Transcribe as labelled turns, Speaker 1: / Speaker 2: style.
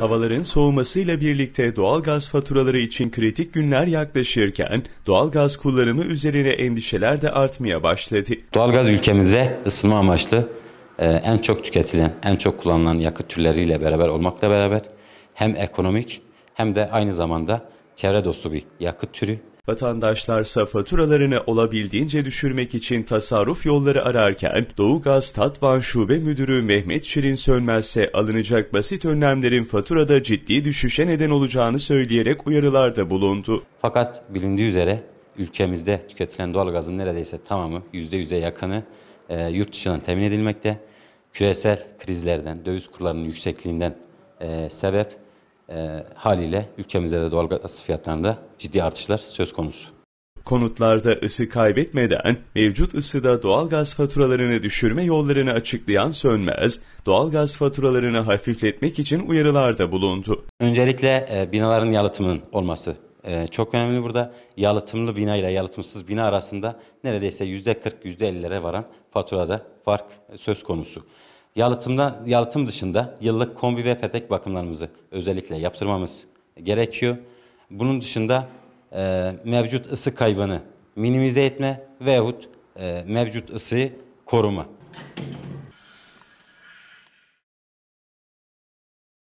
Speaker 1: Havaların soğumasıyla birlikte doğal gaz faturaları için kritik günler yaklaşırken doğal gaz kullanımı üzerine endişeler de artmaya başladı. Doğalgaz
Speaker 2: ülkemizde ısınma amaçlı e, en çok tüketilen, en çok kullanılan yakıt türleriyle beraber olmakla beraber hem ekonomik hem de aynı zamanda çevre dostu bir yakıt türü
Speaker 1: Vatandaşlarsa
Speaker 2: faturalarını
Speaker 1: olabildiğince düşürmek için tasarruf yolları ararken Doğu Gaz Tatvan Şube Müdürü Mehmet Şirin Sönmezse alınacak basit önlemlerin faturada ciddi düşüşe neden olacağını
Speaker 2: söyleyerek uyarılarda bulundu. Fakat bilindiği üzere ülkemizde tüketilen doğalgazın neredeyse tamamı %100'e yakını e, yurt dışından temin edilmekte. Küresel krizlerden, döviz kurlarının yüksekliğinden e, sebep e, haliyle ülkemizde de doğalgaz fiyatlarında ciddi artışlar söz konusu. Konutlarda ısı
Speaker 1: kaybetmeden mevcut ısıda doğalgaz faturalarını düşürme yollarını açıklayan Sönmez,
Speaker 2: doğalgaz faturalarını hafifletmek için uyarılarda bulundu. Öncelikle e, binaların yalıtımının olması e, çok önemli burada. Yalıtımlı bina ile yalıtımsız bina arasında neredeyse %40-%50'lere varan faturada fark söz konusu. Yalıtımda, yalıtım dışında yıllık kombi ve petek bakımlarımızı özellikle yaptırmamız gerekiyor. Bunun dışında e, mevcut ısı kaybını minimize etme veyahut e, mevcut ısıyı koruma.